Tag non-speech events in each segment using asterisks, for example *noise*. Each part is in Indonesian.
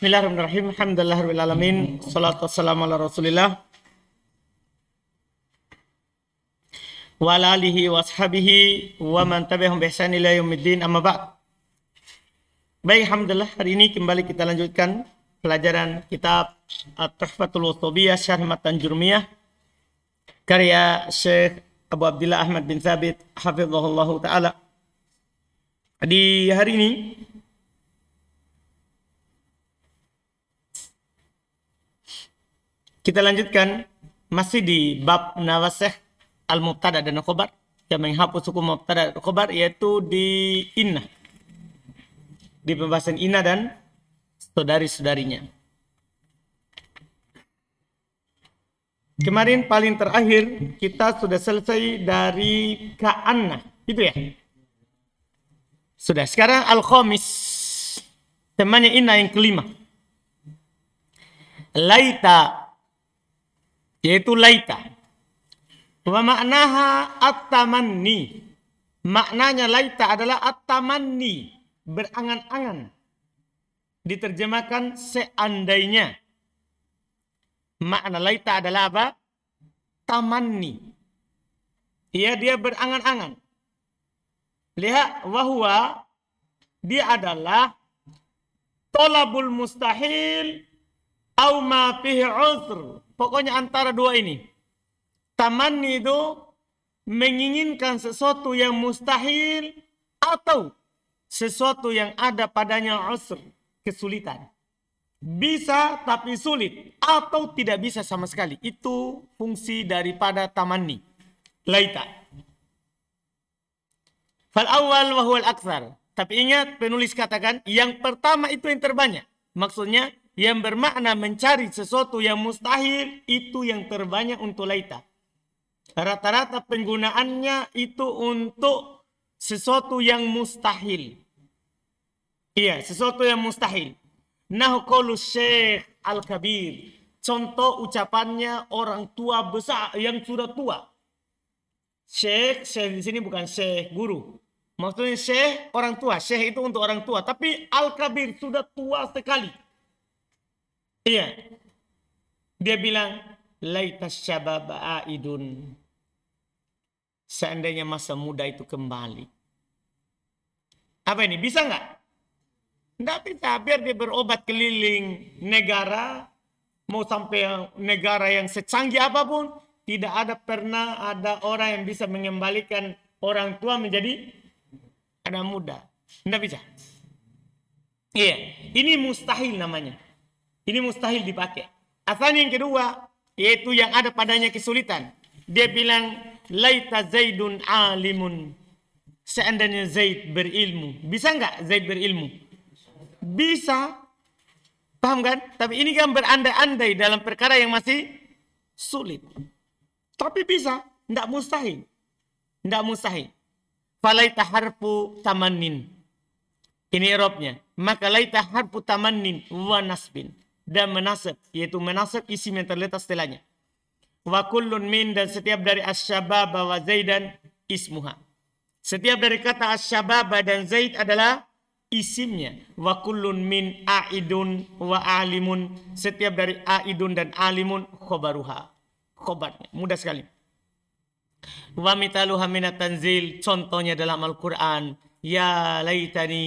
Bismillahirrahmanirrahim. Alhamdulillahirabbil alamin. Shalatu wassalamu ala Rasulillah. Wa ala alihi washabihi wa man tabi'ahum bi ihsan ila yaumiddin. Amma ba'd. Baik, alhamdulillah hari ini kembali kita lanjutkan pelajaran kitab At-Tuhfatul Wathobiyah Syarh Matan Jurmiyah karya Syekh Abu Abdullah Ahmad bin Thabit hafizahullahu taala. Di hari ini Kita lanjutkan masih di bab nawasih al-mubtada dan khobar yang menghapus hukum mubtada dan khobar yaitu di inna. Di pembahasan inna dan saudari-saudarinya. Kemarin paling terakhir kita sudah selesai dari ka'anna, gitu ya. Sudah, sekarang al-khamis. Temannya inna yang kelima. Laita yaitu laita. Wa maknaha at-tamanni. Maknanya laita adalah at-tamanni, berangan-angan. Diterjemahkan seandainya. Makna laita adalah apa? Tamanni. Ia dia berangan-angan. Lihat, wahwa dia adalah tolabul mustahil au ma fihi uzr Pokoknya antara dua ini. Taman itu menginginkan sesuatu yang mustahil atau sesuatu yang ada padanya usr, kesulitan. Bisa tapi sulit atau tidak bisa sama sekali. Itu fungsi daripada tamanni. Laita. Fal awal wa huwal aksar. Tapi ingat penulis katakan yang pertama itu yang terbanyak. Maksudnya yang bermakna mencari sesuatu yang mustahil itu yang terbanyak untuk Laita. Rata-rata penggunaannya itu untuk sesuatu yang mustahil. Iya, sesuatu yang mustahil. nah kalau Syekh Al-Kabir. Contoh ucapannya orang tua besar yang sudah tua. Syekh, Syekh di sini bukan Syekh guru. Maksudnya Syekh orang tua. Syekh itu untuk orang tua. Tapi Al-Kabir sudah tua sekali Iya. Dia bilang, Laitas syabab aidun. Seandainya masa muda itu kembali. Apa ini? Bisa nggak? Nggak bisa. Biar dia berobat keliling negara. Mau sampai negara yang secanggih apapun. Tidak ada pernah ada orang yang bisa mengembalikan orang tua menjadi anak muda. Nggak bisa. Iya. Ini mustahil namanya. Ini mustahil dipakai. Asalnya yang kedua, yaitu yang ada padanya kesulitan. Dia bilang, Laita Zaidun alimun. Seandainya Zaid berilmu. Bisa nggak Zaid berilmu? Bisa. Paham kan? Tapi ini kan berandai-andai dalam perkara yang masih sulit. Tapi bisa. Tidak mustahil. Tidak mustahil. Falaita harfu tamannin Ini Eropnya. Maka laita harfu tamannin wa nasbin dan menasab yaitu menasab yang terletak setelahnya wa kullun min dan setiap dari asyabab wa zaidan ismuha setiap dari kata asyabab dan zaid adalah isimnya wa kullun min aidun wa alimun setiap dari aidun dan alimun khobaruha khobarnya mudah sekali wa mitaluha minat tanzil contohnya dalam Al-Qur'an ya laitani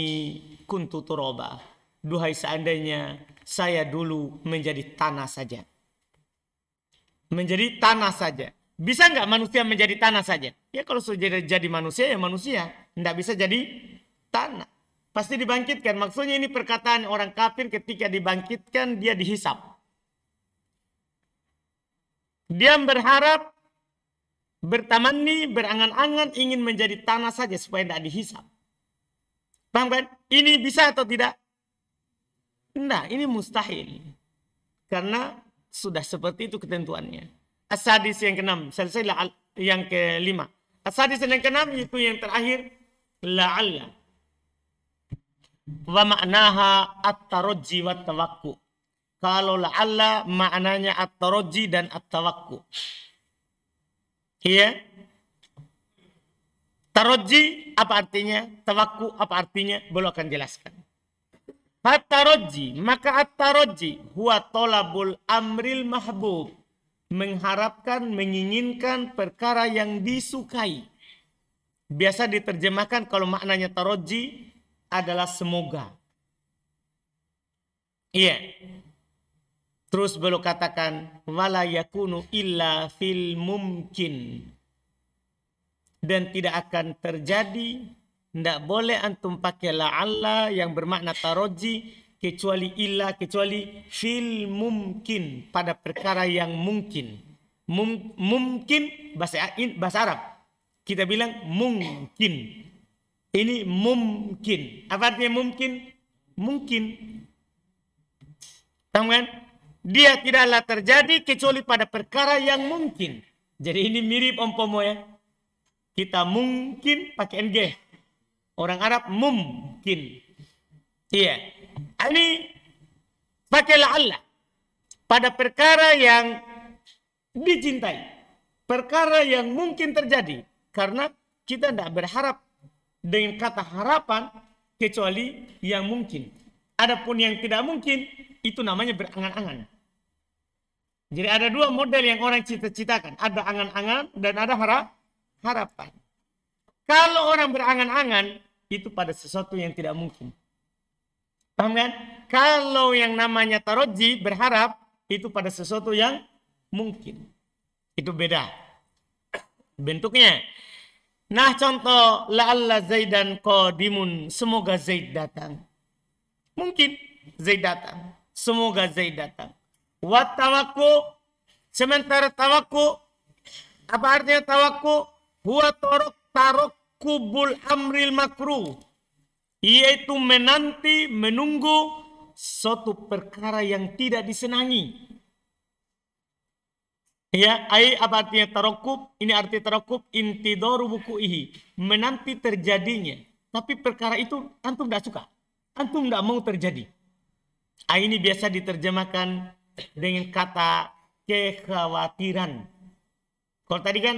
kuntu turoba duhai seandainya saya dulu menjadi tanah saja. Menjadi tanah saja. Bisa nggak manusia menjadi tanah saja? Ya kalau sudah jadi manusia ya manusia. Nggak bisa jadi tanah. Pasti dibangkitkan. Maksudnya ini perkataan orang kafir ketika dibangkitkan dia dihisap. Dia berharap bertamani, berangan-angan ingin menjadi tanah saja supaya tidak dihisap. Paham kan? Ini bisa atau tidak? Nah, ini mustahil. Karena sudah seperti itu ketentuannya. Asadis yang keenam, selesai silsilah yang kelima. Asadis yang keenam itu yang terakhir la'alla. Wa ma'naha at-tarajji wa tawakku. Kalau la'alla maknanya at-tarajji dan at-tawakku. Iya. Tarajji apa artinya? Tawakku apa artinya? Belum akan jelaskan. Hatarojji, maka at huwa tolabul amril mahbub. Mengharapkan, menginginkan perkara yang disukai. Biasa diterjemahkan kalau maknanya taroji adalah semoga. Iya. Yeah. Terus beliau katakan wala yakunu illa fil mumkin. Dan tidak akan terjadi tidak boleh antum pakai la'alla yang bermakna taroji kecuali illa kecuali fil mumkin pada perkara yang mungkin. Mum, mungkin bahasa bahasa Arab. Kita bilang mungkin. Ini mungkin. Apa artinya mungkin? Mungkin. Tahu kan? Dia tidaklah terjadi kecuali pada perkara yang mungkin. Jadi ini mirip pomo ya. Kita mungkin pakai NG Orang Arab mungkin. Iya. Ini pakailah Allah pada perkara yang dicintai, perkara yang mungkin terjadi karena kita tidak berharap dengan kata harapan kecuali yang mungkin. Adapun yang tidak mungkin itu namanya berangan-angan. Jadi ada dua model yang orang cita-citakan, ada angan-angan dan ada harap harapan. Kalau orang berangan-angan itu pada sesuatu yang tidak mungkin. Paham kan? Kalau yang namanya taroji berharap itu pada sesuatu yang mungkin. Itu beda bentuknya. Nah contoh la Allah Zaidan qadimun semoga Zaid datang. Mungkin Zaid datang. Semoga Zaid datang. Wat tawaku, sementara tawaku, apa artinya tawakku? Huwa torok tarok kubul amril makruh yaitu menanti menunggu suatu perkara yang tidak disenangi ya ai apa artinya tarokub ini arti tarokub intidoru buku ihi menanti terjadinya tapi perkara itu antum tidak suka antum tidak mau terjadi ai ini biasa diterjemahkan dengan kata kekhawatiran kalau tadi kan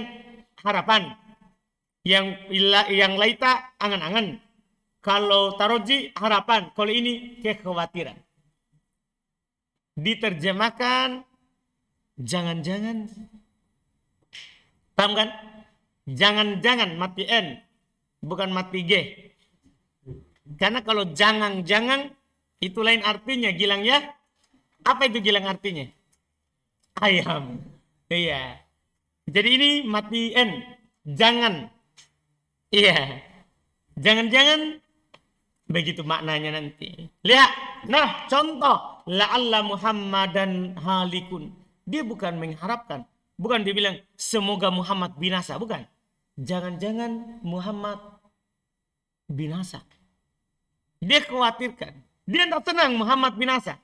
harapan yang yang laita angan-angan kalau taroji harapan kalau ini kekhawatiran diterjemahkan jangan-jangan paham kan jangan-jangan mati n bukan mati g karena kalau jangan-jangan itu lain artinya gilang ya apa itu gilang artinya ayam iya jadi ini mati n jangan Iya. Jangan-jangan begitu maknanya nanti. Lihat. Nah, contoh la'alla Muhammadan halikun. Dia bukan mengharapkan, bukan dibilang semoga Muhammad binasa, bukan. Jangan-jangan Muhammad binasa. Dia khawatirkan. Dia tidak tenang Muhammad binasa.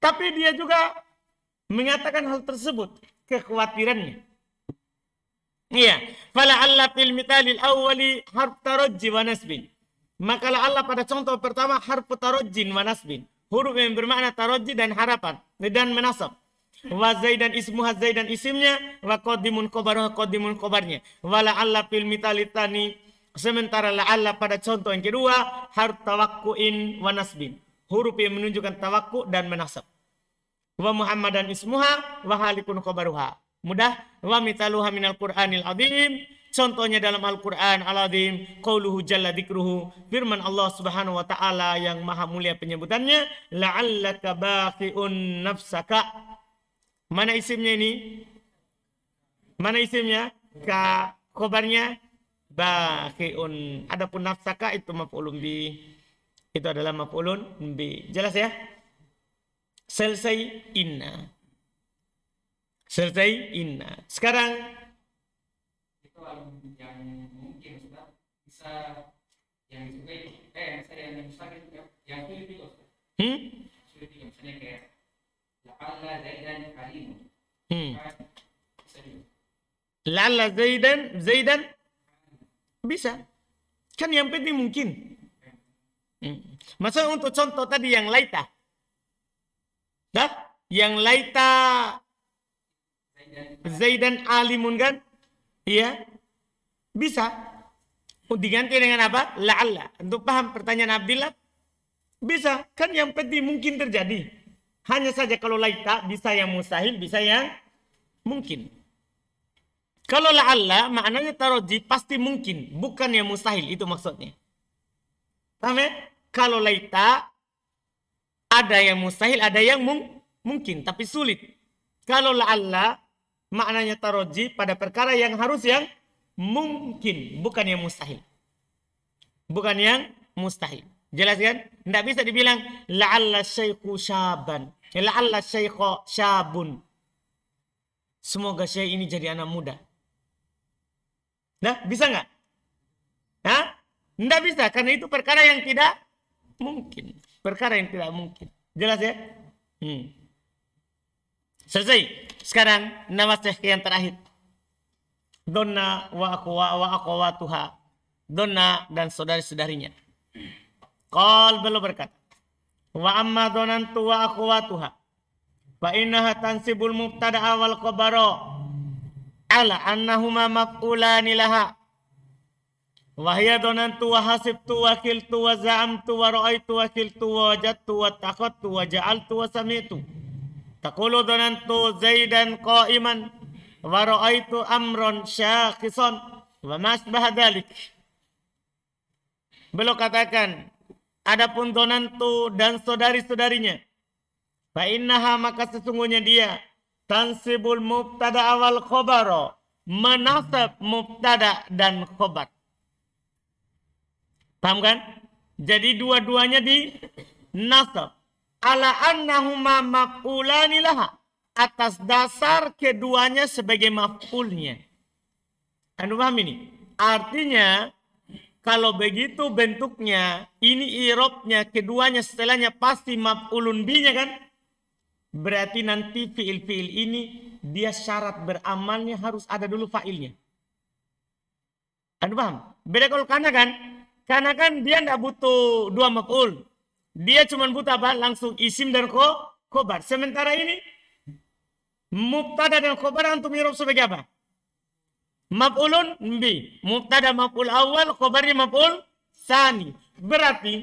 Tapi dia juga mengatakan hal tersebut kekhawatirannya. Iya, fala Allah fil mitalil awwali harf tarajji wa nasbin. Maka Allah pada contoh pertama harf tarajjin wa nasbin. Huruf yang bermakna tarajji dan harapan dan menasab. Wa zaidan ismuha zaidan isimnya wa qadimun wa qadimun qabarnya. Wala Allah fil tani. sementara la Allah pada contoh yang kedua harf tawakkuin wa nasbin. Huruf yang menunjukkan tawakku dan menasab. Wa Muhammadan ismuha wa halikun qabaruha Mudah wa mitaluha minal Qur'anil azim. Contohnya dalam Al-Qur'an Al-Azim, qauluhu jalla dzikruhu, firman Allah Subhanahu wa taala yang maha mulia penyebutannya, la'allaka baqi'un nafsaka. Mana isimnya ini? Mana isimnya? Ka khobarnya baqi'un. Adapun nafsaka itu maf'ulun bi. Itu adalah maf'ulun bi. Jelas ya? Selesai inna. Sertai inna. Sekarang itu yang mungkin sudah bisa yang juga eh saya yang bisa gitu yang sulit itu. Hmm? Sulit itu misalnya kayak la'alla zaidan karim Hmm. La'alla zaidan zaidan bisa. Kan yang penting mungkin. Hmm. Masa untuk contoh tadi yang laita. Dah? Yang laita Zaidan alimun kan? Iya. Bisa. Diganti dengan apa? La'alla. Untuk paham pertanyaan Abdillah? Bisa. Kan yang penting mungkin terjadi. Hanya saja kalau laita bisa yang mustahil, bisa yang mungkin. Kalau la'alla maknanya taroji pasti mungkin, bukan yang mustahil. Itu maksudnya. Paham ya? Kalau laita ada yang mustahil, ada yang mung mungkin, tapi sulit. Kalau la'alla maknanya taroji pada perkara yang harus yang mungkin, bukan yang mustahil. Bukan yang mustahil. Jelas kan? Tidak bisa dibilang la'alla syaiku syaban. La'alla syaiku syabun. Semoga saya ini jadi anak muda. Nah, bisa nggak? nah tidak bisa, karena itu perkara yang tidak mungkin. Perkara yang tidak mungkin. Jelas ya? Hmm. Selesai. Sekarang nama syekh yang terakhir. Donna wa akwa wa akwa tuha. Donna dan saudari-saudarinya. Kal belum berkat. Wa amma donan wa akwa tuha. Fa innaha tansibul mubtada'a awal qabara ala annahuma maf'ulani laha. وهي ظننت وحسبت وكلت وزعمت ورأيت وكلت ووجدت واتخذت وجعلت وسمعت Takulu dhanantu Zaidan qa'iman wa ra'aitu amron syakhisan wa masbah dalik. Beliau katakan, adapun donantu dan saudari-saudarinya, fa maka sesungguhnya dia tansibul mubtada awal khobaro menasab mubtada dan khobar. Paham kan? Jadi dua-duanya di nasab ala annahuma maf'ulani laha atas dasar keduanya sebagai maf'ulnya. Anda paham ini? Artinya kalau begitu bentuknya ini irobnya keduanya setelahnya pasti maf'ulun binya kan? Berarti nanti fiil-fiil ini dia syarat beramalnya harus ada dulu failnya. Anda paham? Beda kalau karena kan? Karena kan dia tidak butuh dua maf'ul. Dia cuma buta apa? Langsung isim dan ko, kobar. Sementara ini mubtada dan kobar antum mirup sebagai apa? Maf'ulun bi. Mubtada maf'ul awal, khobarnya maf'ul sani. Berarti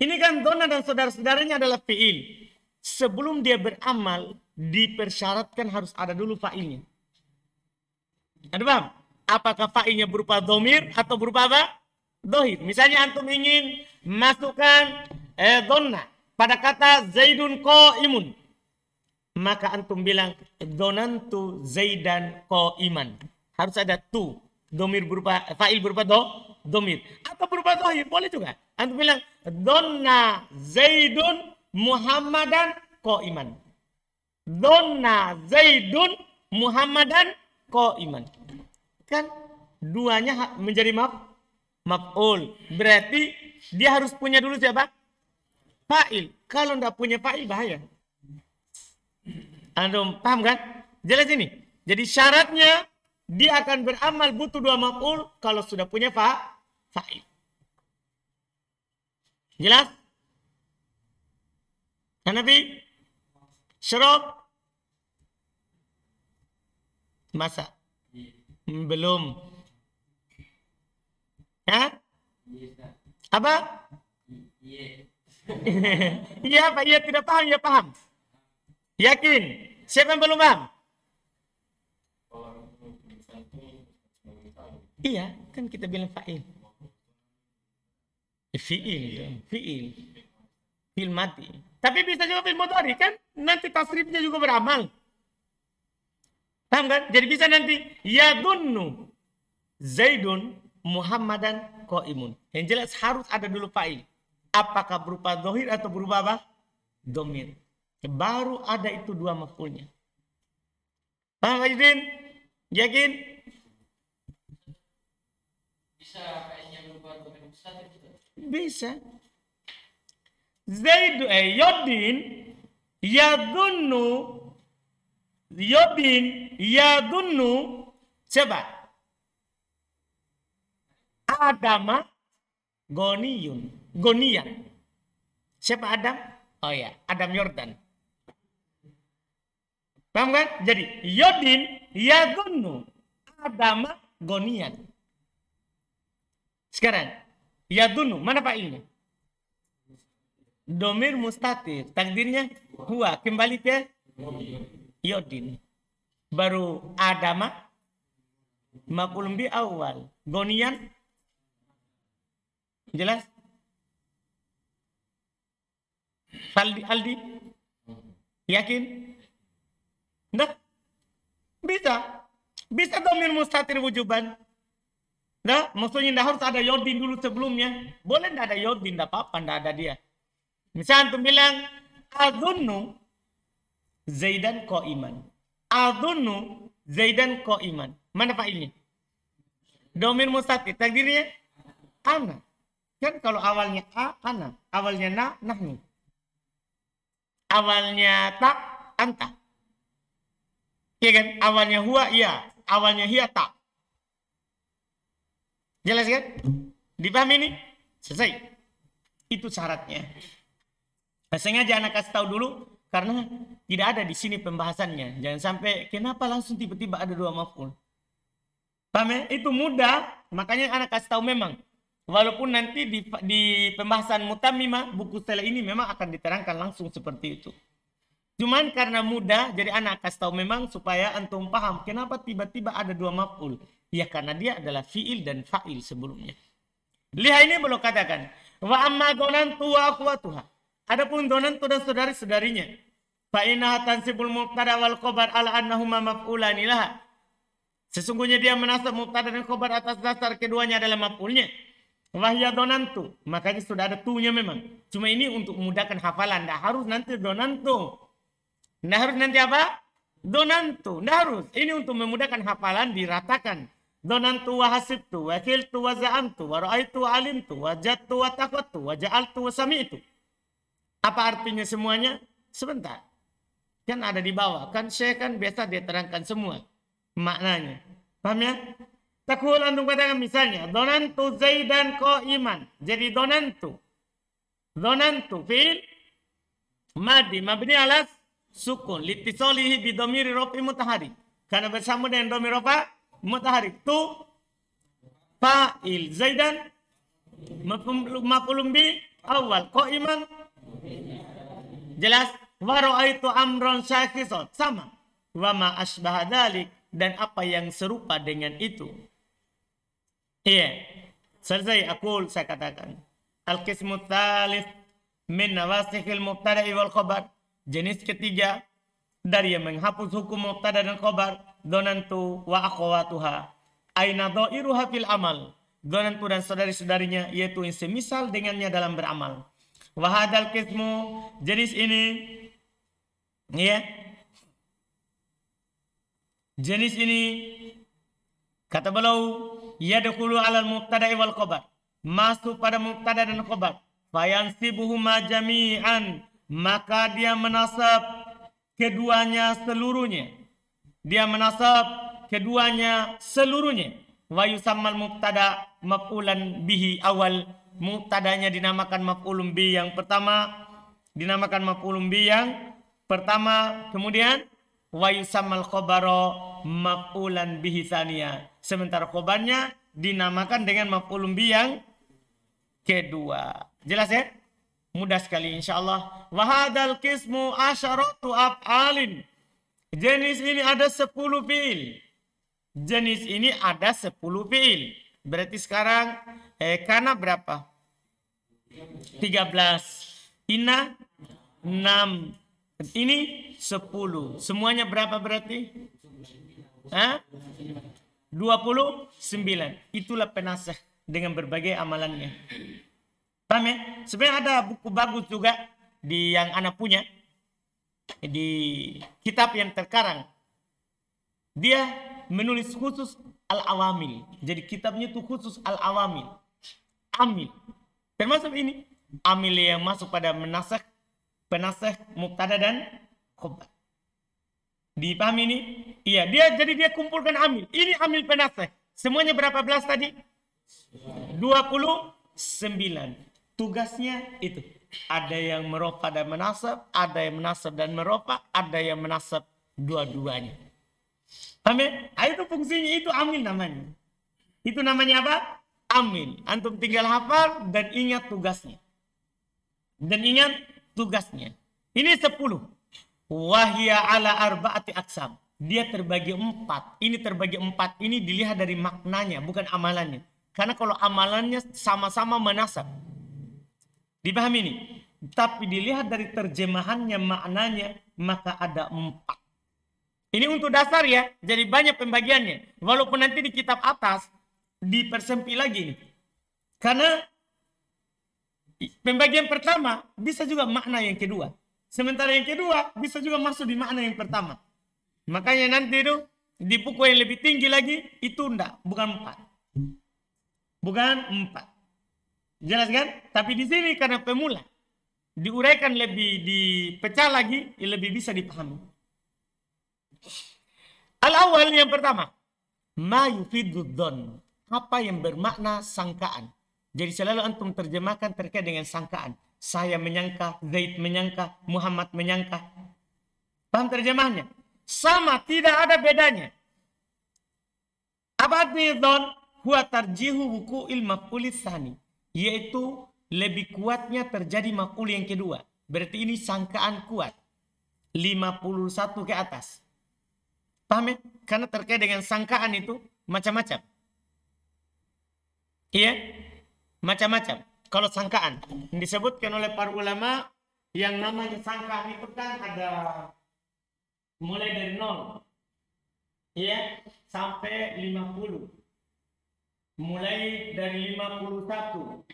ini kan dona dan saudara-saudaranya adalah fi'il. Sebelum dia beramal, dipersyaratkan harus ada dulu fa'ilnya. Ada paham? Apakah fa'ilnya berupa domir atau berupa apa? Dohir. Misalnya antum ingin masukkan dona pada kata zaidun ko imun maka antum bilang tu zaidan ko iman harus ada tu domir berupa fa'il berupa do domir atau berupa dohir boleh juga antum bilang dona zaidun muhammadan ko iman dona zaidun muhammadan ko iman kan duanya menjadi maf maf'ul berarti dia harus punya dulu siapa Fa'il. Kalau tidak punya fa'il bahaya. Anda paham kan? Jelas ini. Jadi syaratnya dia akan beramal butuh dua maf'ul kalau sudah punya fa fa'il. Jelas? Ya, Nabi Syarat? Masa? Belum. Ya? Apa? Iya. Iya apa? Iya tidak paham, ya paham. Yakin? Siapa yang belum paham? Iya, kan kita bilang fa'il. Eh, fi'il, ya, fi'il. Fi'il mati. Tapi bisa juga fi'il motori kan? Nanti tasrifnya juga beramal. Paham kan? Jadi bisa nanti ya dunnu Zaidun Muhammadan Koimun. Yang jelas harus ada dulu fa'il. Apakah berupa dohir atau berupa apa? Domir. Ya, baru ada itu dua mafulnya. Paham Yudin? Yakin? Bisa kayaknya berupa domir besar ya, Bisa. Zaidu eh Yodin Yadunnu Yodin Yadunnu Coba Adama Goniyun Gonia. Siapa Adam? Oh ya, Adam Yordan. Paham kan? Jadi Yodin Yagonu Adama Gonian. Sekarang Yadunu, mana Pak ini? Domir mustatir, takdirnya huwa, kembali ke Yodin. Baru Adama makulumbi awal. Gonian jelas? Aldi, yakin? Nah, bisa. Bisa min mustatir wujuban. Nah, maksudnya tidak harus ada yodin dulu sebelumnya. Boleh tidak ada yodin, tidak apa-apa, tidak ada dia. Misalnya antum bilang, Adunnu Zaidan ko iman. Adunnu Zaidan ko iman. Mana Pak ini? domin mustatir, takdirnya? Ana. Kan kalau awalnya A, ana. Awalnya na, nahnu awalnya tak anta ya kan awalnya huwa iya. awalnya hiya tak jelas kan dipahami ini selesai itu syaratnya nah, sengaja anak kasih tahu dulu karena tidak ada di sini pembahasannya jangan sampai kenapa langsung tiba-tiba ada dua maf'ul paham ya? itu mudah makanya anak kasih tahu memang Walaupun nanti di, di pembahasan mutamimah buku setelah ini memang akan diterangkan langsung seperti itu. Cuman karena mudah jadi anak kasih tahu memang supaya antum paham kenapa tiba-tiba ada dua maf'ul. Ya karena dia adalah fi'il dan fa'il sebelumnya. Lihat ini belum katakan. Wa amma tua kuwa tuha. Adapun tu dan saudari-saudarinya. Fa'inaha tansibul mubtada wal khobar ala annahuma maf'ulani laha. Sesungguhnya dia menasab mubtada dan kobar atas dasar keduanya adalah maf'ulnya. Wahya donantu. Makanya sudah ada tuhnya memang. Cuma ini untuk memudahkan hafalan. Tidak harus nanti donantu. Tidak harus nanti apa? Donantu. Tidak harus. Ini untuk memudahkan hafalan diratakan. Donantu wa hasibtu wa kiltu wa za'antu wa ra'aitu wa alintu wa jattu wa takwatu wa ja'altu wa sami'tu. Apa artinya semuanya? Sebentar. Kan ada di bawah. Kan saya kan biasa dia terangkan semua maknanya. Paham ya? takul antum katakan misalnya donantu Zaidan ko iman. Jadi donantu. Donantu fil madi mabni alas sukun litisolihi bidomiri rofi mutahari. Karena bersama dengan domi ropa mutahari. Tu fa'il Zaidan mafulum bi awal ko iman. Jelas? Waro itu amron syakisot. Sama. Wama asbah dan apa yang serupa dengan itu. Iya. Selesai aku saya katakan. Al-qismu thalith min nawasikhil mubtada'i wal khabar. Jenis ketiga dari yang menghapus hukum mubtada dan khobar. Donantu wa akhwatuha. Aina dha'iruha fil amal. Donantu dan saudari-saudarinya yaitu yang semisal dengannya dalam beramal. hadzal qismu jenis ini Iya. jenis ini kata beliau yadkhulu alal mubtada wal khabar masuk pada mubtada dan khabar fayansibuhuma jami'an maka dia menasab keduanya seluruhnya dia menasab keduanya seluruhnya wa yusammal mubtada maf'ulan bihi awal mubtadanya dinamakan maf'ulun bi yang pertama dinamakan maf'ulun bi yang pertama kemudian wa yusammal khabara maf'ulan bihi tsaniyah Sementara kobannya dinamakan dengan maf'ulun bi yang kedua. Jelas ya? Mudah sekali insya Allah. Wahadal kismu asyaratu af'alin. Jenis ini ada 10 fiil. Jenis ini ada 10 fiil. Berarti sekarang eh, karena berapa? 13. Ina 6. Ini 10. Semuanya berapa berarti? Hah? 29. Itulah penasih dengan berbagai amalannya. Paham ya? Sebenarnya ada buku bagus juga di yang anak punya. Di kitab yang terkarang. Dia menulis khusus Al-Awamil. Jadi kitabnya itu khusus Al-Awamil. Amil. Termasuk ini. Amil yang masuk pada menasah, penasah, muktada dan khobat di paham ini? Iya, dia jadi dia kumpulkan amil. Ini amil penase Semuanya berapa belas tadi? 29. Tugasnya itu. Ada yang meropa dan menasab, ada yang menasab dan meropa, ada yang menasab dua-duanya. amin ya? nah, Ayo itu fungsinya itu amil namanya. Itu namanya apa? Amil. Antum tinggal hafal dan ingat tugasnya. Dan ingat tugasnya. Ini sepuluh. Wahya ala arba'ati aksam. Dia terbagi empat. Ini terbagi empat. Ini dilihat dari maknanya, bukan amalannya. Karena kalau amalannya sama-sama menasab. Dipahami ini? Tapi dilihat dari terjemahannya, maknanya, maka ada empat. Ini untuk dasar ya. Jadi banyak pembagiannya. Walaupun nanti di kitab atas dipersempit lagi nih. Karena pembagian pertama bisa juga makna yang kedua. Sementara yang kedua bisa juga masuk di makna yang pertama. Makanya nanti itu di buku yang lebih tinggi lagi itu ndak bukan empat. Bukan empat. Jelas kan? Tapi di sini karena pemula diuraikan lebih dipecah lagi ya lebih bisa dipahami. Al awal yang pertama, ma yufidudzon. Apa yang bermakna sangkaan. Jadi selalu antum terjemahkan terkait dengan sangkaan. Saya menyangka, Zaid menyangka, Muhammad menyangka. Paham terjemahnya? Sama, tidak ada bedanya. Apa Huwa tarjihu buku ilmakulis sani. Yaitu lebih kuatnya terjadi makul yang kedua. Berarti ini sangkaan kuat. 51 ke atas. Paham ya? Karena terkait dengan sangkaan itu macam-macam. Iya? Macam-macam kalau sangkaan disebutkan oleh para ulama yang namanya sangkaan itu kan ada mulai dari nol ya sampai 50 mulai dari 51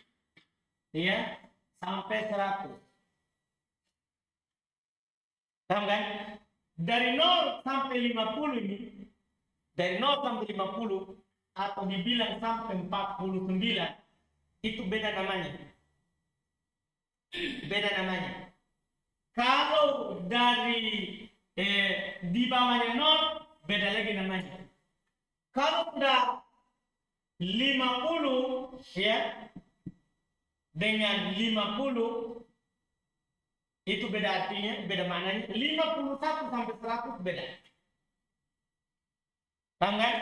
ya sampai 100 paham kan dari 0 sampai 50 ini dari 0 sampai 50 atau dibilang sampai 49 itu beda namanya. Beda namanya. Kalau dari eh, di bawahnya nol, beda lagi namanya. Kalau udah 50 ya dengan 50 itu beda artinya, beda maknanya. 51 sampai 100 beda. Paham kan?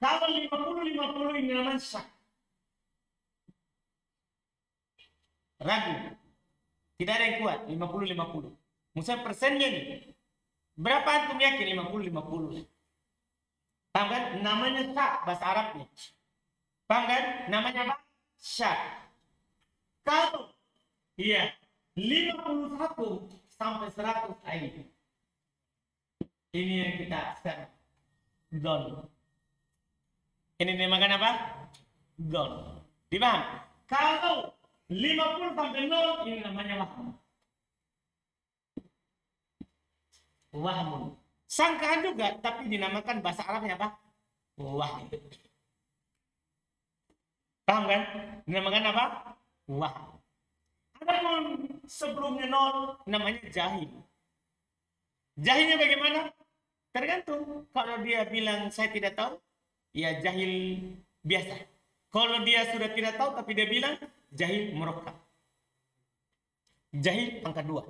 Kalau 50 50 ini namanya syak. ragu. Tidak ada yang kuat, 50-50. Musuh persennya nih. Berapa antum yakin 50-50? Paham kan? Namanya syak, bahasa Arabnya. Paham kan? Namanya apa? Syak. Kalau, iya, 51 sampai 100 ayat. Ini yang kita sekarang. Don. Ini dimakan apa? Don. Dipaham? Kalau 50 sampai 0 ini namanya wahmun. Wahmun. Sangkaan juga tapi dinamakan bahasa Arabnya apa? Wahmun. Paham kan? Dinamakan apa? Wahmun. Adapun sebelumnya nol namanya jahil. Jahilnya bagaimana? Tergantung. Kalau dia bilang saya tidak tahu, ya jahil biasa. Kalau dia sudah tidak tahu tapi dia bilang jahil Murka, Jahil pangkat dua.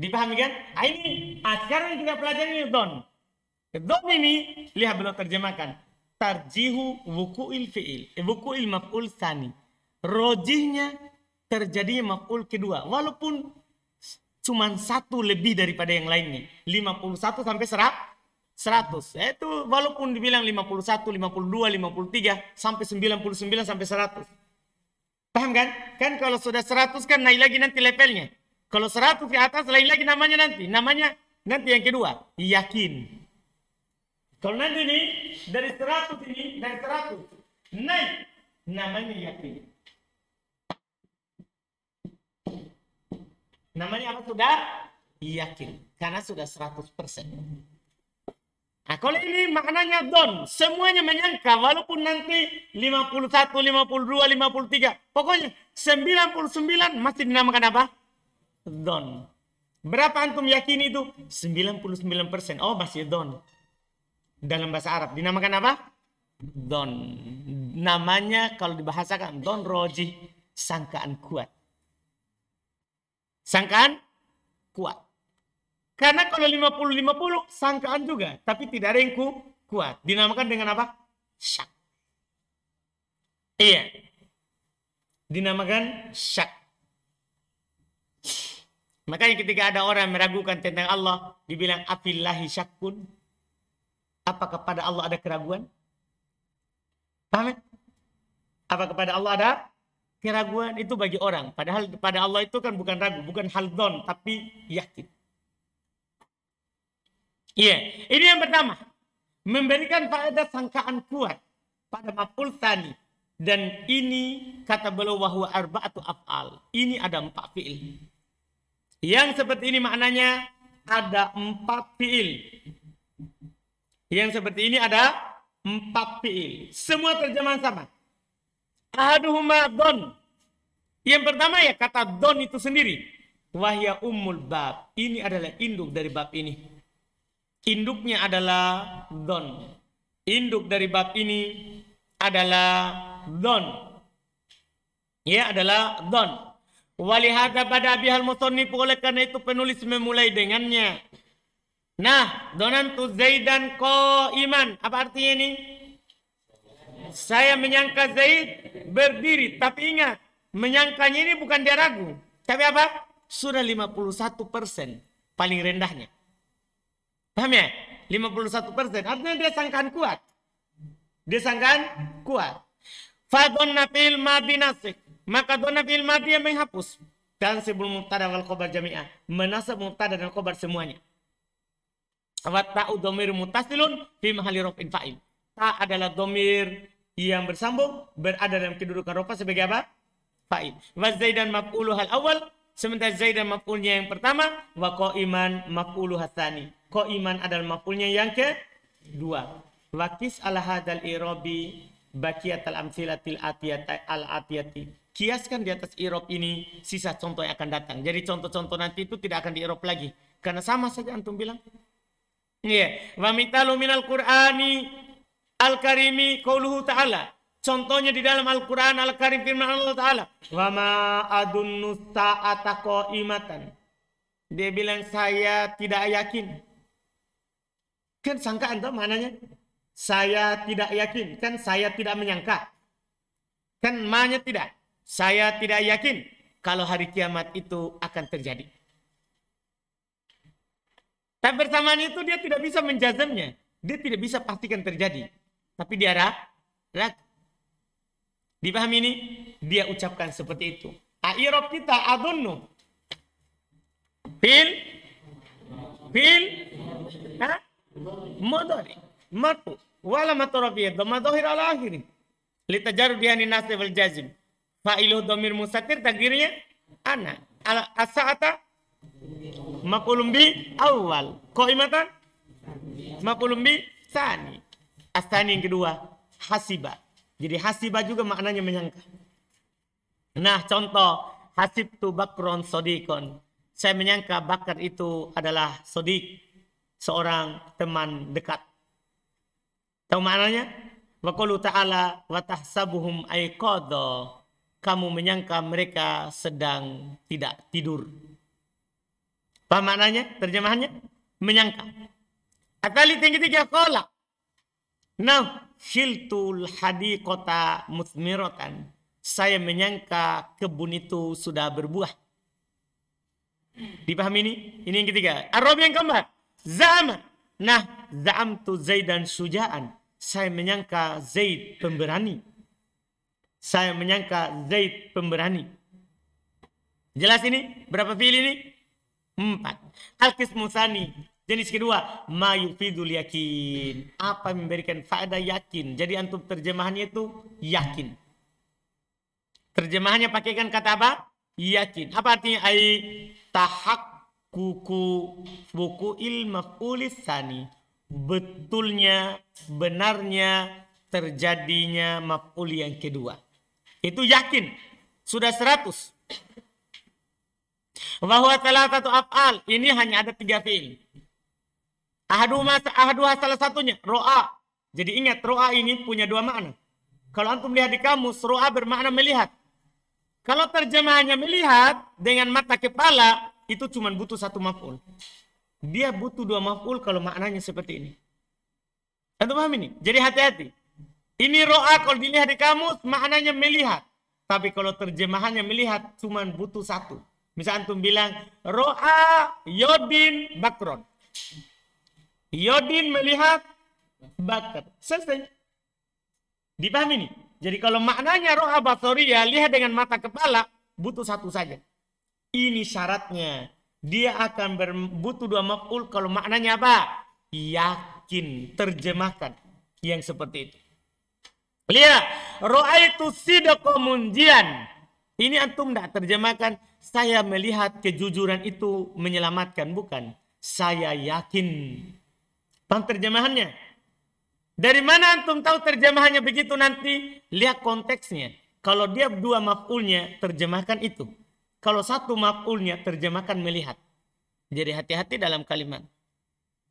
Dipahami kan? Nah, ini nah, sekarang kita pelajari don. Don ini lihat beliau terjemahkan. Tarjihu wuku'il fi'il. Eh, wuku'il maf'ul sani. Rojihnya terjadinya maf'ul kedua. Walaupun cuma satu lebih daripada yang lainnya. 51 sampai 100. Ya, itu walaupun dibilang 51, 52, 53, sampai 99, sampai 100. Paham kan? Kan kalau sudah 100 kan naik lagi nanti levelnya. Kalau 100 ke atas lain lagi namanya nanti. Namanya nanti yang kedua, yakin. Kalau nanti ini dari 100 ini, dari 100 naik namanya yakin. Namanya apa sudah? Yakin. Karena sudah 100%. Nah, kalau ini maknanya don, semuanya menyangka walaupun nanti 51, 52, 53, pokoknya 99 masih dinamakan apa? Don. Berapa antum yakini itu? 99%. Oh, masih don. Dalam bahasa Arab dinamakan apa? Don. Namanya kalau dibahasakan don roji, sangkaan kuat. Sangkaan kuat. Karena kalau 50-50 sangkaan juga, tapi tidak ada yang ku, kuat. Dinamakan dengan apa? Syak. Iya. Dinamakan syak. Makanya ketika ada orang meragukan tentang Allah, dibilang afillahi syakun. Apa kepada Allah ada keraguan? Paham? Ya? Apa kepada Allah ada keraguan? Itu bagi orang. Padahal pada Allah itu kan bukan ragu, bukan haldon, tapi yakin. Iya, yeah. ini yang pertama. Memberikan faedah sangkaan kuat pada maful tani. Dan ini kata beliau arba arba'atu af'al. Ini ada empat fi'il. Yang seperti ini maknanya ada empat fi'il. Yang seperti ini ada empat fi'il. Semua terjemahan sama. Ahaduhuma don. Yang pertama ya kata don itu sendiri. Wahya ummul bab. Ini adalah induk dari bab ini. Induknya adalah don. Induk dari bab ini adalah don. Ya adalah don. Walihada pada abihal musonif oleh karena itu penulis memulai dengannya. Nah, donan tu Zaidan ko iman. Apa artinya ini? Saya menyangka Zaid berdiri. Tapi ingat, menyangkanya ini bukan dia ragu. Tapi apa? Sudah 51 persen paling rendahnya. Paham ya? 51 persen. Artinya dia sangkaan kuat. Dia sangkaan kuat. Fadonna fil madi nasik. Maka donna fil madi yang menghapus. Dan sebelum mubtada wal kobar jami'ah. Menasab mubtada dan kobar semuanya. Wat ta'u domir mutasilun fi mahali rofin fa'il. Ta adalah domir yang bersambung berada dalam kedudukan rofa sebagai apa? Fa'il. Wa zaidan maf'ulu hal awal. Sementara zaidan maf'ulnya yang pertama. Wa iman maf'ulu hasani Ko iman adalah mafulnya yang ke dua. Wakis ala hadal irobi bakiat al amsilatil atiyat al atiyati. Kiaskan di atas irob ini sisa contoh yang akan datang. Jadi contoh-contoh nanti itu tidak akan di irob lagi. Karena sama saja antum bilang. Iya. Wa mitalu minal qur'ani al karimi kauluhu ta'ala. Contohnya di dalam Al-Quran Al-Karim firman Allah Ta'ala. Wa ma adunnu sa'ata imatan. Dia bilang saya tidak yakin Kan sangkaan tuh maknanya. Saya tidak yakin. Kan saya tidak menyangka. Kan maknanya tidak. Saya tidak yakin kalau hari kiamat itu akan terjadi. Tapi bersamaan itu dia tidak bisa menjazamnya. Dia tidak bisa pastikan terjadi. Tapi dia Rak. Dipahami ini? Dia ucapkan seperti itu. Airob kita adunnu. Fil. Fil. Hah? Madari. Matu. Wala matorofi yadu. Madohir ala akhiri. Lita jarubiani nasi wal jazim. Fa'ilu domir musatir takdirnya. Ana. Ala asa'ata. Makulumbi awal. Ko imata? Makulumbi sani. Asani yang kedua. Hasiba. Jadi hasiba juga maknanya menyangka. Nah contoh. Hasib tu bakron sodikon. Saya menyangka bakar itu adalah sodik seorang teman dekat. Tahu maknanya? Wa qulu ta'ala wa tahsabuhum ayqadha. Kamu menyangka mereka sedang tidak tidur. Paham maknanya? Terjemahannya? Menyangka. Atali tinggi tiga kola. Nah, hadi kota musmirotan. Saya menyangka kebun itu sudah berbuah. Dipahami ini? Ini yang ketiga. Arab yang keempat. Zama. Nah, zam Zaid Zaidan suja'an. Saya menyangka Zaid pemberani. Saya menyangka Zaid pemberani. Jelas ini? Berapa fiil ini? Empat. Al-Qismu Jenis kedua, ma yufidul yakin. Apa memberikan faedah yakin. Jadi antum terjemahannya itu yakin. Terjemahannya pakaikan kata apa? Yakin. Apa artinya? Ay tahak kuku buku ilmu sani betulnya benarnya terjadinya maf'ul yang kedua itu yakin sudah seratus bahwa salah satu af'al ini hanya ada tiga fi'il mas ahadu salah satunya ro'a jadi ingat ro'a ini punya dua makna kalau antum lihat di kamu ro'a bermakna melihat kalau terjemahannya melihat dengan mata kepala itu cuma butuh satu maf'ul. Dia butuh dua maf'ul kalau maknanya seperti ini. Anda paham ini? Jadi hati-hati. Ini ro'a kalau dilihat di kamus maknanya melihat. Tapi kalau terjemahannya melihat cuma butuh satu. Misalnya antum bilang ro'a yodin bakron. Yodin melihat bakar. Selesai. Dipahami ini? Jadi kalau maknanya ro'a ya lihat dengan mata kepala butuh satu saja. Ini syaratnya. Dia akan butuh dua maf'ul kalau maknanya apa? Yakin. Terjemahkan. Yang seperti itu. Lihat. Ro'aitu sidoko munjian. Ini antum tidak terjemahkan. Saya melihat kejujuran itu menyelamatkan. Bukan. Saya yakin. Paham terjemahannya? Dari mana antum tahu terjemahannya begitu nanti? Lihat konteksnya. Kalau dia dua maf'ulnya, terjemahkan itu kalau satu makulnya terjemahkan melihat. Jadi hati-hati dalam kalimat.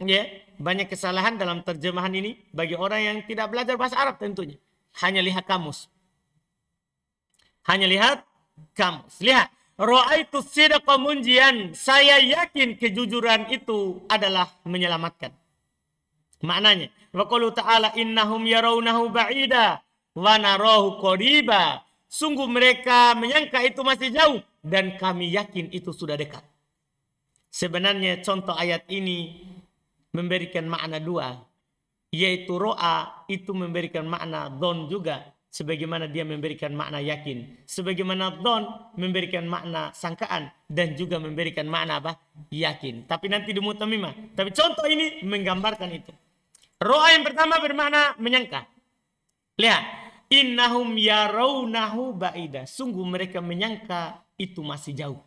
Ya, banyak kesalahan dalam terjemahan ini bagi orang yang tidak belajar bahasa Arab tentunya. Hanya lihat kamus. Hanya lihat kamus. Lihat. Ra'aitu sidqa munjian. Saya yakin kejujuran itu adalah menyelamatkan. Maknanya, wa qalu ta'ala innahum yarawnahu ba'ida wa narahu qariba. Sungguh mereka menyangka itu masih jauh, dan kami yakin itu sudah dekat. Sebenarnya contoh ayat ini memberikan makna dua, yaitu roa itu memberikan makna don juga, sebagaimana dia memberikan makna yakin, sebagaimana don memberikan makna sangkaan dan juga memberikan makna apa yakin. Tapi nanti di mutamimah. Tapi contoh ini menggambarkan itu. Roa yang pertama bermakna menyangka. Lihat, innahum yarawnahu baida. Sungguh mereka menyangka itu masih jauh.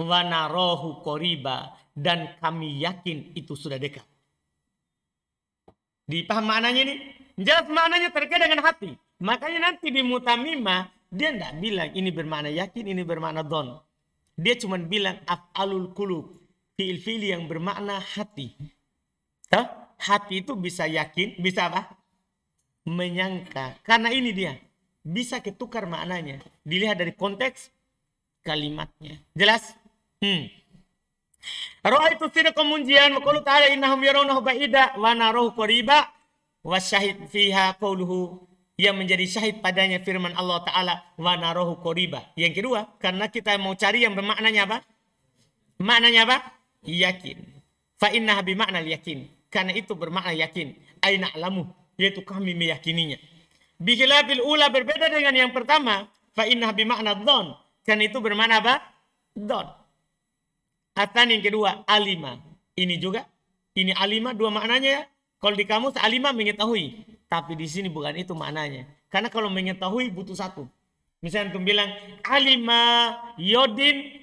Wanarohu koriba dan kami yakin itu sudah dekat. Dipaham maknanya ini? Jelas maknanya terkait dengan hati. Makanya nanti di mutamima dia tidak bilang ini bermakna yakin, ini bermakna don. Dia cuma bilang af'alul kulub. Fi'il-fi'il yang bermakna hati. Hah? Hati itu bisa yakin, bisa apa? Menyangka. Karena ini dia bisa ketukar maknanya. Dilihat dari konteks kalimatnya. Jelas? Hmm. roh itu munjian kemunjian makhluk ta'ala innahum yarawnahu ba'ida wa narahu qariba wa syahid fiha qawluhu yang menjadi syahid padanya firman Allah taala wa narahu qariba. Yang kedua, karena kita mau cari yang bermaknanya apa? Maknanya apa? Yakin. Fa inna bi makna yakin. Karena itu bermakna yakin. Aina alamu yaitu kami meyakininya bil ula berbeda dengan yang pertama. Fa inna makna don. Dan kan itu bermana apa? Don. Atan yang kedua, alima. Ini juga. Ini alima dua maknanya ya. Kalau di kamus alima mengetahui. Tapi di sini bukan itu maknanya. Karena kalau mengetahui butuh satu. Misalnya antum bilang alima yodin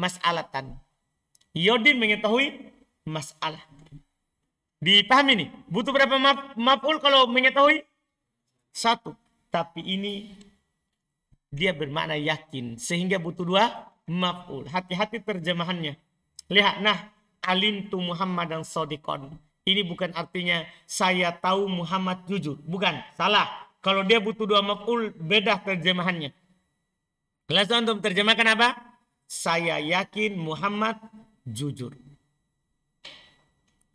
masalatan. Yodin mengetahui masalah. Dipahami nih. Butuh berapa maf maf'ul kalau mengetahui? satu. Tapi ini dia bermakna yakin. Sehingga butuh dua maf'ul. Hati-hati terjemahannya. Lihat, nah alim Muhammad dan sodikon. Ini bukan artinya saya tahu Muhammad jujur. Bukan, salah. Kalau dia butuh dua maf'ul, beda terjemahannya. Kelas untuk terjemahkan apa? Saya yakin Muhammad jujur.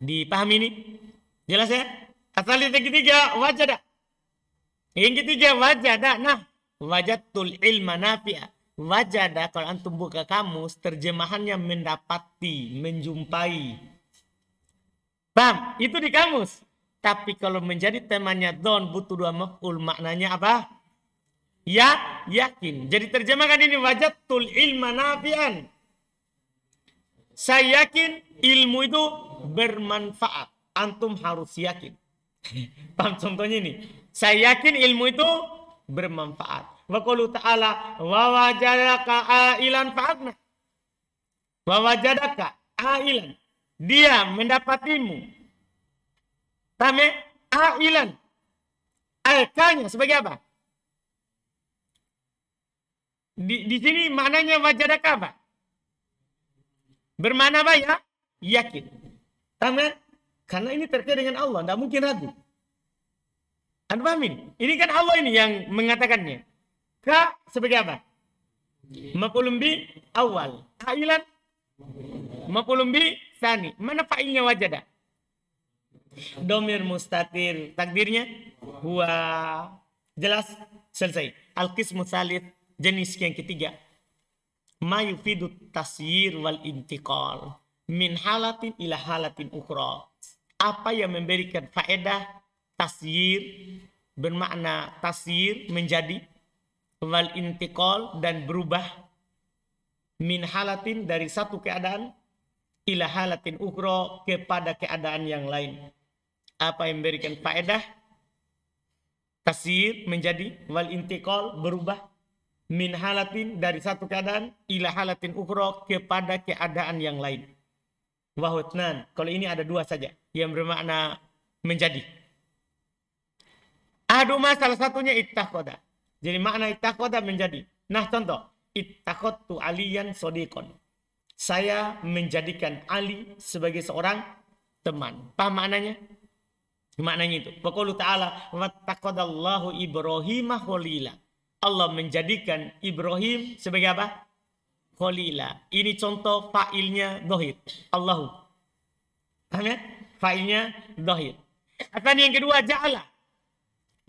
Dipahami ini? Jelas ya? Asal titik ketiga, wajah dah. Yang ketiga wajada. Nah, wajatul ilma nafi'a. Wajada kalau antum buka kamus terjemahannya mendapati, menjumpai. bang Itu di kamus. Tapi kalau menjadi temanya don butuh dua maf'ul maknanya apa? Ya, yakin. Jadi terjemahkan ini wajatul ilma nafi'an. Saya yakin ilmu itu bermanfaat. Antum harus yakin. *laughs* Paham contohnya ini? Saya yakin ilmu itu bermanfaat. Wa qulu ta'ala wa wajadaka ailan fa'agna. Wa wajadaka ailan. Dia mendapatimu. Tame ya? ailan. Alkanya sebagai apa? Di, di sini maknanya wajadaka apa? Bermana apa ya? Yakin. Tame ya? karena ini terkait dengan Allah, tidak mungkin ragu. Anda paham Ini kan Allah ini yang mengatakannya. Ka sebagai apa? Makulumbi bi awal. Fa'ilan Makulumbi bi sani. Mana fa'ilnya wajada? Domir mustatir. Takdirnya huwa. Jelas selesai. Al-qismu salif jenis yang ketiga. Ma yufidu tasyir wal intiqal min halatin ila halatin ukhra. Apa yang memberikan faedah Tasir bermakna tasyir menjadi wal intikal dan berubah min halatin dari satu keadaan ila halatin ukro kepada keadaan yang lain. Apa yang memberikan faedah? tasir menjadi wal intikal berubah min halatin dari satu keadaan ila halatin ukro kepada keadaan yang lain. Wahutnan. Kalau ini ada dua saja yang bermakna menjadi mas salah satunya ittakoda. Jadi makna ittakoda menjadi. Nah contoh. Ittakotu aliyan sodikon. Saya menjadikan Ali sebagai seorang teman. Paham maknanya? Maknanya itu. Pekulu ta'ala. Wattakodallahu Ibrahimah kholila. Allah menjadikan Ibrahim sebagai apa? Kholila. Ini contoh fa'ilnya dohir. Allahu. Paham ya? Fa'ilnya dohir. Atau yang kedua, ja'ala.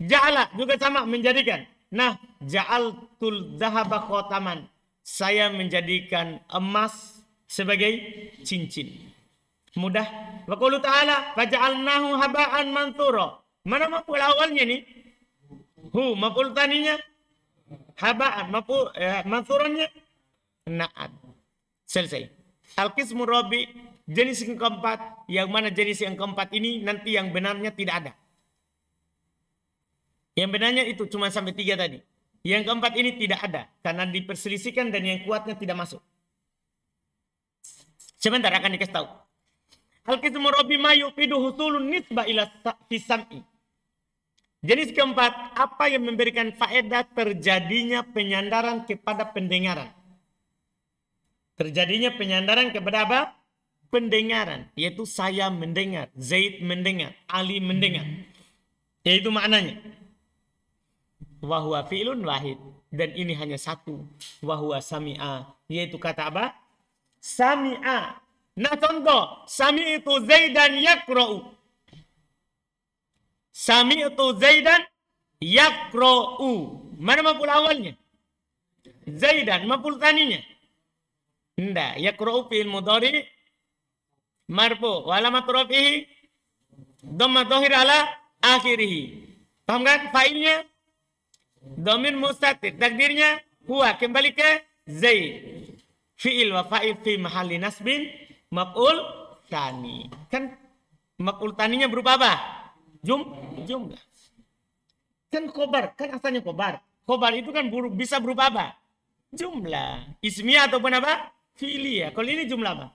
Ja'ala juga sama menjadikan. Nah, jaal tul dahaba khotaman. Saya menjadikan emas sebagai cincin. Mudah. Wa qulu ta'ala faja'alnahu haba'an manthura. Mana maful awalnya nih? Hu maful taninya haba'an maful eh, manthurannya na'at. Selesai. Al-qismu rabi jenis yang keempat yang mana jenis yang keempat ini nanti yang benarnya tidak ada. Yang benarnya itu cuma sampai tiga tadi. Yang keempat ini tidak ada karena diperselisihkan dan yang kuatnya tidak masuk. Sebentar akan dikasih tahu. Al-qismu mayu fidu husulun nisbah ila fisam'i. Jenis keempat, apa yang memberikan faedah terjadinya penyandaran kepada pendengaran. Terjadinya penyandaran kepada apa? Pendengaran, yaitu saya mendengar, Zaid mendengar, Ali mendengar. Yaitu maknanya wahwa fi'lun wahid dan ini hanya satu wahwa sami'a yaitu kata apa sami'a nah contoh sami itu zaidan yakra'u sami itu zaidan yakra'u mana mampu awalnya zaidan mampu taninya Nda yakra'u fi'il mudhari marfu wa alamat rafihi dhamma dhahir ala akhirih paham kan failnya domin mustatir. Takdirnya huwa kembali ke zaid. Fi'il wa fa'il fi mahalli nasbin maf'ul tani. Kan maf'ul taninya berupa apa? Jum jumlah. Kan kobar, kan asalnya kobar. Kobar itu kan buruk, bisa berupa apa? Jumlah. Ismiyah ataupun apa? Fi'liyah. Kalau ini jumlah apa?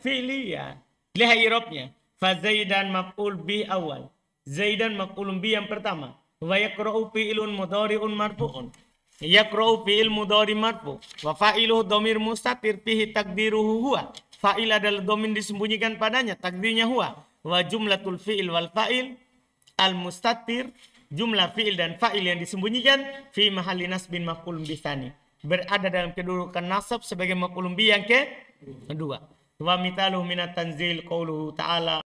Fi'liyah. Lihat irobnya. zaidan maf'ul bi awal. Zaidan maf'ul bi yang pertama wa yaqra'u fi'lun mudhari'un marfu'un yaqra'u fi'il mudhari marfu wa fa'iluhu dhamir mustatir fihi takdiruhu huwa fa'il adalah domin disembunyikan padanya takdirnya huwa wa jumlatul fi'il wal fa'il al mustatir jumlah fi'il dan fa'il yang disembunyikan fi mahalli nasbin maf'ulun bisani berada dalam kedudukan nasab sebagai maf'ulun bi yang ke kedua wa mitalu minat tanzil qauluhu ta'ala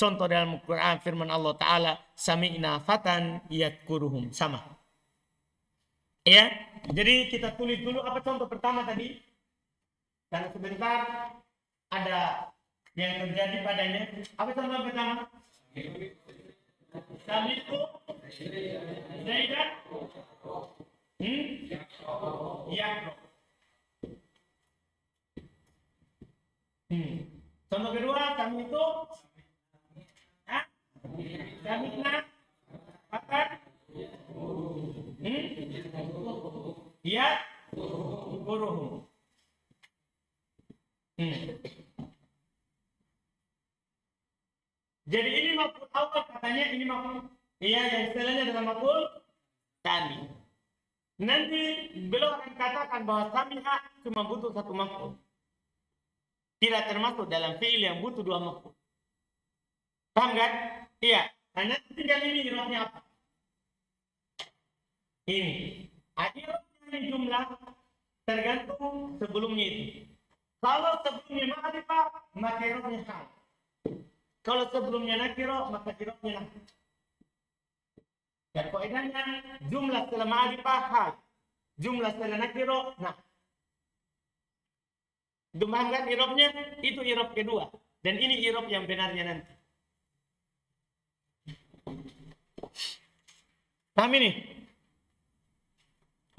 Contoh dalam Al-Quran firman Allah Ta'ala, Sami'na fatan yadkuruhum. Sama. Ya, jadi kita tulis dulu apa contoh pertama tadi. Karena sebentar ada yang terjadi padanya. Apa contoh pertama? Sami'ku Zaidah hmm? Yakro hmm. Contoh kedua, kami itu Jaminnya apa? Hmm? Ya, buruh. Hmm. Jadi ini makul awal katanya ini makul. Iya, yang istilahnya adalah makhluk tani. Nanti beliau akan katakan bahwa samiha cuma butuh satu makhluk. Tidak termasuk dalam fiil yang butuh dua makhluk. Paham kan? Iya, karena tinggal ini jumlahnya apa? Ini. Akhirnya jumlah tergantung sebelumnya itu. Kalau sebelumnya pak, maka jeruknya hal. Kalau sebelumnya nakiro, maka jeruknya nakiro. Dan kaidahnya jumlah setelah pak hal. Jumlah setelah nakiro, nah. Demangkan irobnya itu irob kedua. Dan ini irob yang benarnya nanti. Paham ini?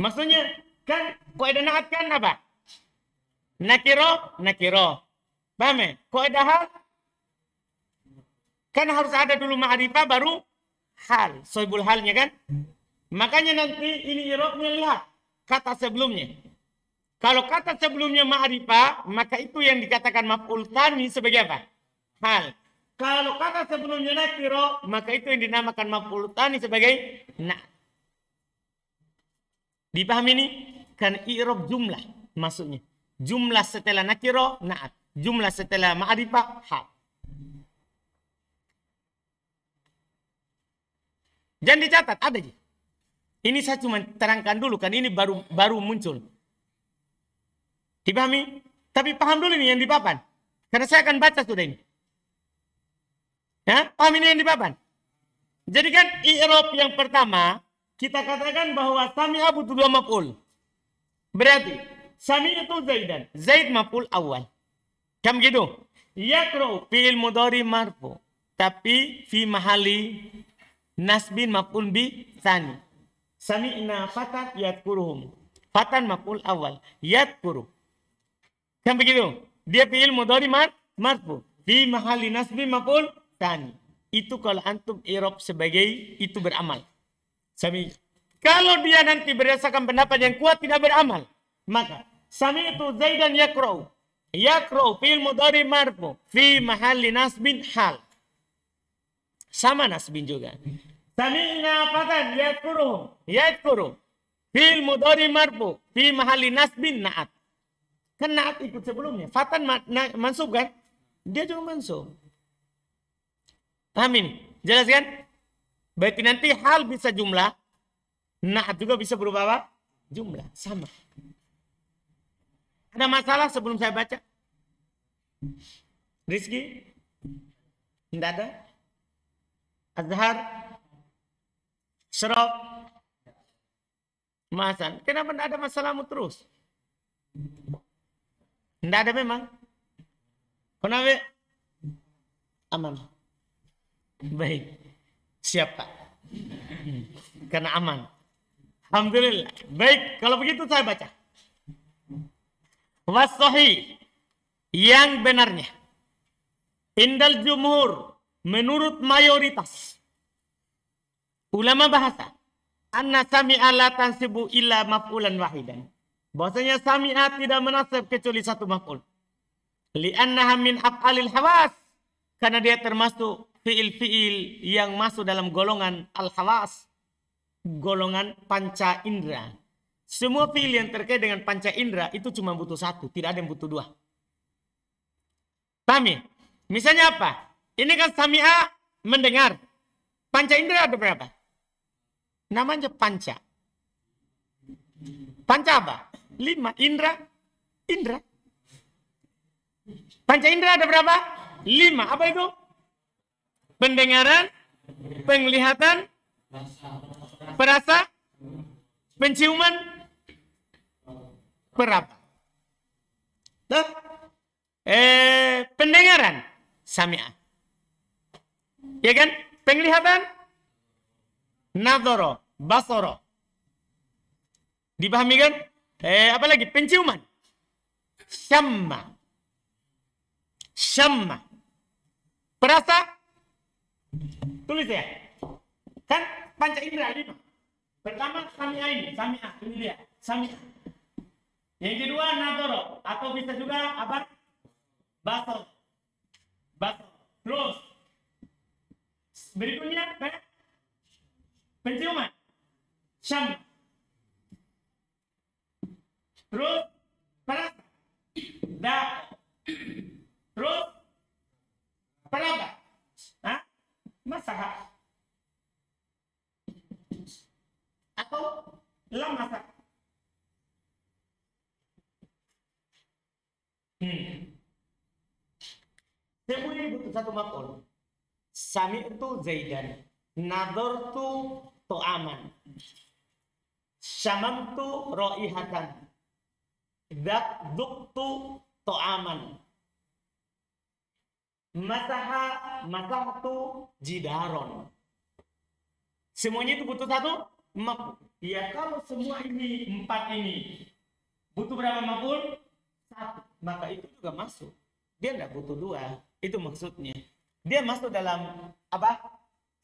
Maksudnya kan kaidah naat kan apa? Nakiro, nakiro. Paham ya? ada hal kan harus ada dulu ma'rifah baru hal, soibul halnya kan? Makanya nanti ini irobnya lihat kata sebelumnya. Kalau kata sebelumnya ma'rifah, maka itu yang dikatakan maf'ul tani sebagai apa? Hal. Kalau kata sebelumnya nakiro, maka itu yang dinamakan maf'ul tani sebagai na. Dipahami ini? Kan irob jumlah maksudnya. Jumlah setelah nakiro na'at. Jumlah setelah ma'rifah ha. Jangan dicatat, ada aja. Ini saya cuma terangkan dulu kan ini baru baru muncul. Dipahami? Tapi paham dulu ini yang di Karena saya akan baca sudah ini. Ya, paham ini yang di papan. Jadi kan i'rab yang pertama kita katakan bahwa sami abu dua maf'ul. Berarti sami itu Zaidan, Zaid maf'ul awal. Kam begitu? Yakro fil mudhari marfu tapi fi mahali nasbin maf'ul bi sani. inna fatan yadkuruhum. Fatan maf'ul awal yadkuru. Kan begitu? Dia fi'il mudhari mar marfu fi mahali nasbin maf'ul tani. Itu kalau antum irob sebagai itu beramal. Sami. Kalau dia nanti berdasarkan pendapat yang kuat tidak beramal, maka sami itu Zaidan yakrau. Yakrau fil mudari marfu fi mahalli nasbin hal. Sama nasbin juga. Sami'na fatan yakruhum yakruhum fil mudari marfu fi mahalli nasbin na'at. Kan na'at ikut sebelumnya. Fatan mansub kan? Dia juga mansub. Paham ini? Jelas kan? Berarti nanti hal bisa jumlah, nah juga bisa berubah apa? Jumlah, sama. Ada masalah sebelum saya baca? Rizki? Tidak ada? Azhar? Serok? Masan? Kenapa tidak ada masalahmu terus? Tidak ada memang? Kenapa? Aman. Baik. Siap Pak. Karena aman. Alhamdulillah. Baik, kalau begitu saya baca. Wasohi yang benarnya. Indal jumhur menurut mayoritas ulama bahasa anna sami'a la tansibu illa maf'ulan wahidan. bahasanya sami'a tidak menasab kecuali satu maf'ul. Li'annaha min af'alil hawas. Karena dia termasuk fiil-fiil yang masuk dalam golongan al khawas golongan panca indera. Semua fiil yang terkait dengan panca indera itu cuma butuh satu, tidak ada yang butuh dua. Tami, ya? Misalnya apa? Ini kan sami'a mendengar. Panca indera ada berapa? Namanya panca. Panca apa? Lima. Indra. Indra. Panca indera ada berapa? Lima. Apa itu? pendengaran, penglihatan, perasa, penciuman, peraba. Tuh. Eh, pendengaran, sami'ah. Ya kan? Penglihatan, nadoro, basoro. Dipahami kan? Eh, apa lagi? Penciuman. Syamma. Syamma. Perasa, Tulis ya. Kan panca indera lima. Pertama samia ini, samia, ini dia, samia. Yang kedua nadoro atau bisa juga apa? Baso. Baso. Terus berikutnya kan? penciuman. sham Terus perasa. Da. Terus peraba masaha atau lamasa hmm. Saya butuh satu maf'ul. Sami itu Zaidan. Nador tu to aman. Syamam tu roihatan. Dak duk tu to aman masaha masahtu jidaron. Semuanya itu butuh satu makul. Ya kalau semua ini empat ini butuh berapa makul? Satu. Maka itu juga masuk. Dia tidak butuh dua. Itu maksudnya. Dia masuk dalam apa?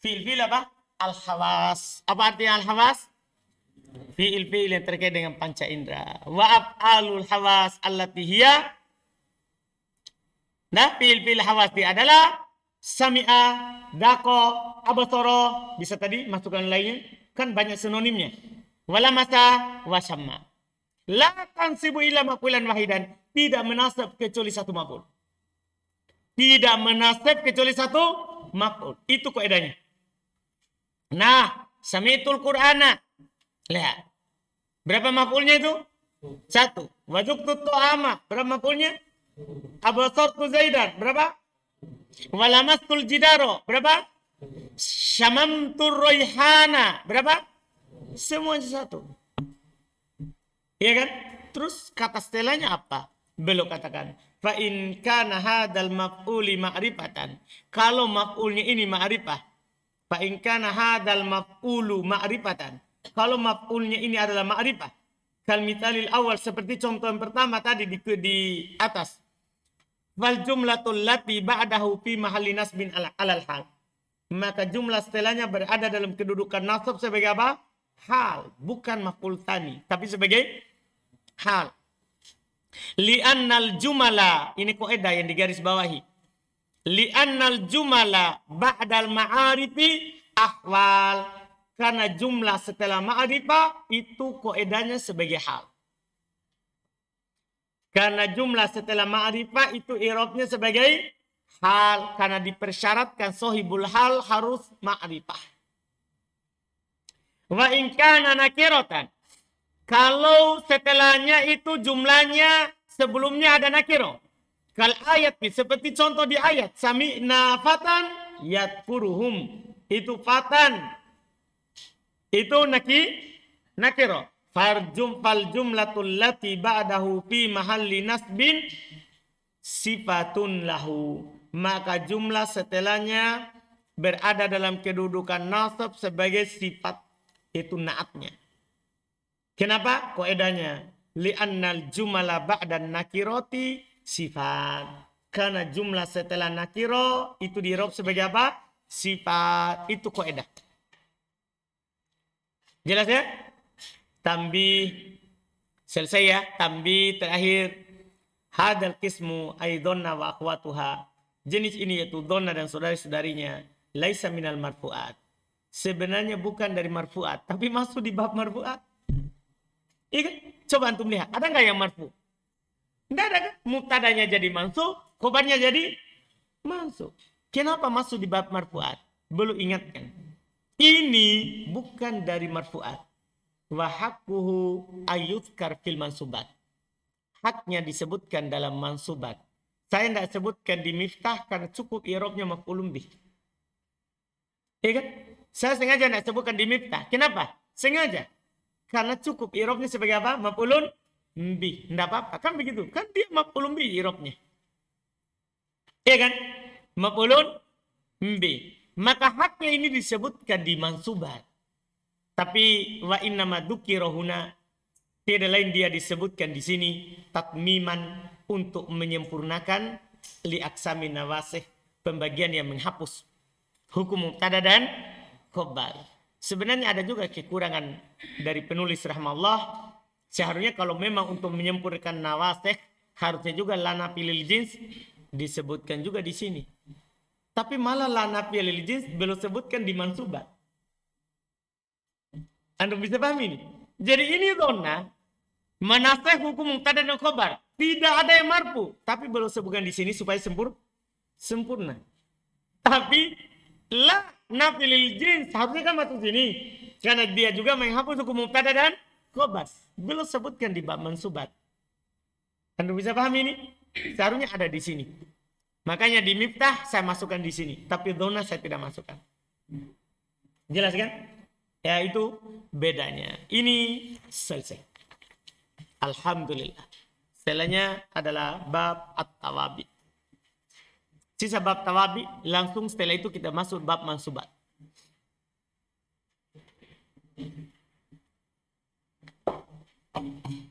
Fil-fil apa? Al-hawas. Apa artinya al-hawas? Fil-fil yang terkait dengan panca indera. Wa alul hawas allati Nah, fil-fil hawasi adalah sami'a, dako, abasoro, bisa tadi masukkan lainnya. Kan banyak sinonimnya. Walamasa wasamma. La tansibu ila makulan wahidan. Tidak menasab kecuali satu makul. Tidak menasab kecuali satu makul. Itu koedanya. Nah, samitul Qur'ana. Lihat. Berapa makulnya itu? Satu. Wajuk tutu ama Berapa makulnya? Abu Abasartu Zaidan berapa? Walamastul jidaro berapa? Syamamtur royhana berapa? Semuanya satu. Iya kan? Terus kata setelahnya apa? Belok katakan. Fa in kana hadal maf'uli ma'rifatan. Kalau maf'ulnya ini ma'rifah. Fa in kana hadal maf'ulu ma'rifatan. Kalau maf'ulnya ini adalah ma'rifah. Kalau misalnya awal seperti contoh yang pertama tadi di, di atas wal jumlatul lati ba'dahu fi mahalli nasbin al alal hal. Maka jumlah setelahnya berada dalam kedudukan nasab sebagai apa? Hal, bukan maf'ul tani, tapi sebagai hal. Li'annal jumala, ini koedah yang digaris bawahi. Li'annal jumala ba'dal ma'arifi ahwal. Karena jumlah setelah ma'arifah itu koedahnya sebagai hal. Karena jumlah setelah ma'rifah itu irobnya sebagai hal. Karena dipersyaratkan sohibul hal harus ma'rifah. Wa inkana nakirotan. Kalau setelahnya itu jumlahnya sebelumnya ada nakiro. Kal ayat seperti contoh di ayat. Sami'na fatan yatfuruhum. Itu fatan. Itu naki nakiro farjum fal jumlatul lati ba'dahu fi mahalli nasbin sifatun lahu maka jumlah setelahnya berada dalam kedudukan nasab sebagai sifat itu naatnya kenapa koedanya li'annal jumala ba'dan nakiroti sifat karena jumlah setelah nakiro itu dirob sebagai apa sifat itu koedah jelas ya Tambi selesai ya Tambi terakhir hadal kismu aidonna wa akhwatuha jenis ini yaitu dona dan saudari-saudarinya laisa minal marfuat sebenarnya bukan dari marfuat tapi masuk di bab marfuat Iya, kan? coba antum lihat ada nggak yang marfu tidak ada kan muktadanya jadi mansuh kobarnya jadi mansuh kenapa masuk di bab marfuat belum ingatkan ini bukan dari marfuat wa haqquhu ayyuzkar fil mansubat. Haknya disebutkan dalam mansubat. Saya tidak sebutkan di miftah karena cukup irobnya ya maf'ulun bih. Ya kan? Saya sengaja tidak sebutkan di miftah. Kenapa? Sengaja. Karena cukup irobnya ya sebagai apa? Maf'ulun bih. Tidak apa-apa. Kan begitu. Kan dia maf'ulun bih irobnya. Ya iya kan? Maf'ulun bih. Maka haknya ini disebutkan di mansubat. Tapi wa inna innama rohuna tiada lain dia disebutkan di sini tatmiman untuk menyempurnakan li aksamin nawaseh pembagian yang menghapus hukum mubtada dan khobar. Sebenarnya ada juga kekurangan dari penulis rahmatullah Seharusnya kalau memang untuk menyempurnakan nawaseh harusnya juga lana pilih jins disebutkan juga di sini. Tapi malah lana pilih jins belum sebutkan di mansubat. Anda bisa pahami ini. Jadi ini dona. manaseh hukum muktada dan khobar. Tidak ada yang marfu, tapi belum sebutkan di sini supaya sempur sempurna. Tapi lah, nafilil jins harusnya kan masuk sini karena dia juga menghapus hukum muktada dan khobar. Belum sebutkan di bab mansubat. Anda bisa pahami ini? Seharusnya ada di sini. Makanya di miftah saya masukkan di sini, tapi dona saya tidak masukkan. Jelas kan? Ya itu bedanya. Ini selesai. Alhamdulillah. Setelahnya adalah bab at-tawabi. Sisa bab tawabi, langsung setelah itu kita masuk bab mansubat. Thank you.